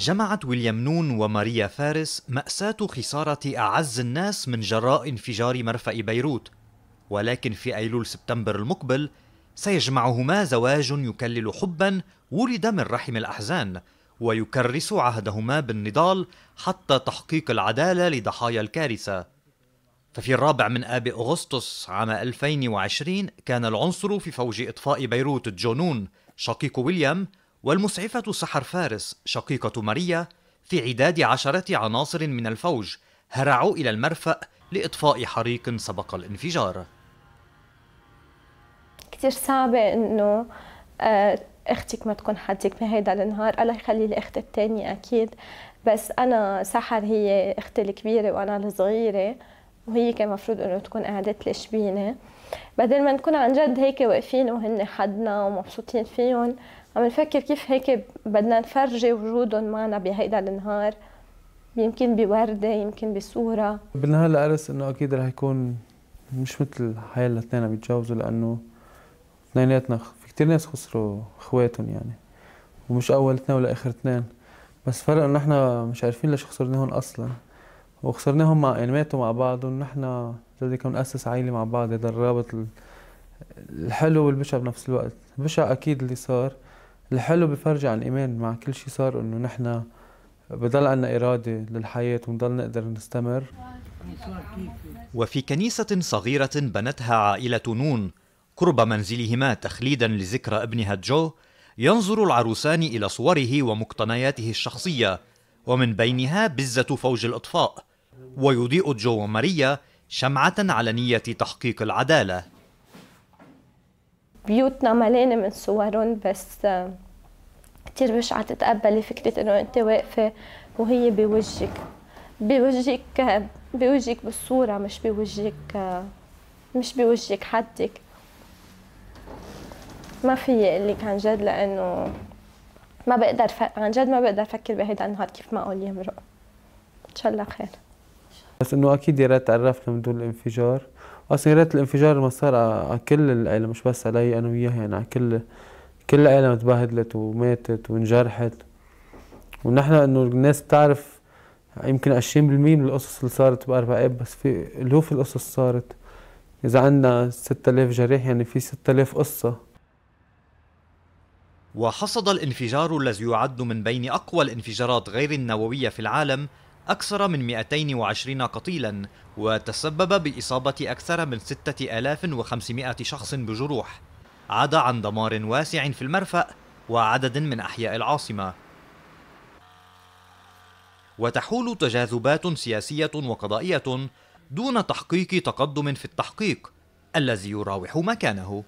جمعت ويليام نون وماريا فارس مأساة خسارة أعز الناس من جراء انفجار مرفأ بيروت ولكن في أيلول سبتمبر المقبل سيجمعهما زواج يكلل حبا ولد من رحم الأحزان ويكرس عهدهما بالنضال حتى تحقيق العدالة لضحايا الكارثة ففي الرابع من آب أغسطس عام 2020 كان العنصر في فوج إطفاء بيروت جونون شقيق ويليام والمسعفة سحر فارس شقيقة ماريا في عداد عشرة عناصر من الفوج هرعوا إلى المرفأ لإطفاء حريق سبق الانفجار كثير صعبة إنه آه، اختك ما تكون حدك بهيدا النهار الله يخلي الاخت اختي الثانيه اكيد بس انا سحر هي اختي الكبيره وانا الصغيره وهي كان مفروض انه تكون قعدت لشبينة بدل ما نكون عن جد هيك واقفين وهن حدنا ومبسوطين فيهم عم نفكر كيف هيك بدنا نفرجي وجودهم معنا بهيدا النهار يمكن بوردة يمكن بصورة بالنهار العرس انه اكيد رح يكون مش مثل هاي اللي اثنين عم يتجوزوا لانه اثنيناتنا في كثير ناس خسروا اخواتهم يعني ومش اول اثنين ولا اخر اثنين بس فرق انه احنا مش عارفين ليش خسرناهم اصلا وخسرناهم مع يعني ماتوا مع بعض ونحن بدنا نأسس عائلة مع بعض هذا الرابط الحلو والبشع بنفس الوقت بشع أكيد اللي صار الحلو بفرج عن إيمان مع كل شيء صار إنه نحن بضل عنا إرادة للحياة ونضل نقدر نستمر وفي كنيسة صغيرة بنتها عائلة نون قرب منزلهما تخليدا لذكرى ابنها جو ينظر العروسان إلى صوره ومقتنياته الشخصية ومن بينها بزة فوج الإطفاء ويضيء جو ماريا شمعة على نية تحقيق العدالة بيوتنا مليانة من صورهم بس آه، كتير بشعة تتقبلي فكرة انه انت واقفة وهي بوجهك بوجهك آه، بوجهك بالصورة مش بوجهك آه، مش بوجهك حدك ما في لك عن جد لانه ما بقدر ف... عن جد ما بقدر افكر بهيدا النهار كيف ما اقول يمرق ان شاء الله خير بس انه اكيد يا ريت تعرفنا من دون الانفجار اصلا يا ريت الانفجار ما صار على كل العيله مش بس علي انا وياها يعني على كل كل العيله تبهدلت وماتت وانجرحت ونحن انه الناس بتعرف يمكن 20% من القصص اللي صارت باربع اب بس في الوف القصص صارت اذا عندنا 6000 جريح يعني في 6000 قصه وحصد الانفجار الذي يعد من بين اقوى الانفجارات غير النوويه في العالم أكثر من 220 قتيلا وتسبب بإصابة أكثر من 6500 شخص بجروح عدا عن دمار واسع في المرفأ وعدد من أحياء العاصمة وتحول تجاذبات سياسية وقضائية دون تحقيق تقدم في التحقيق الذي يراوح مكانه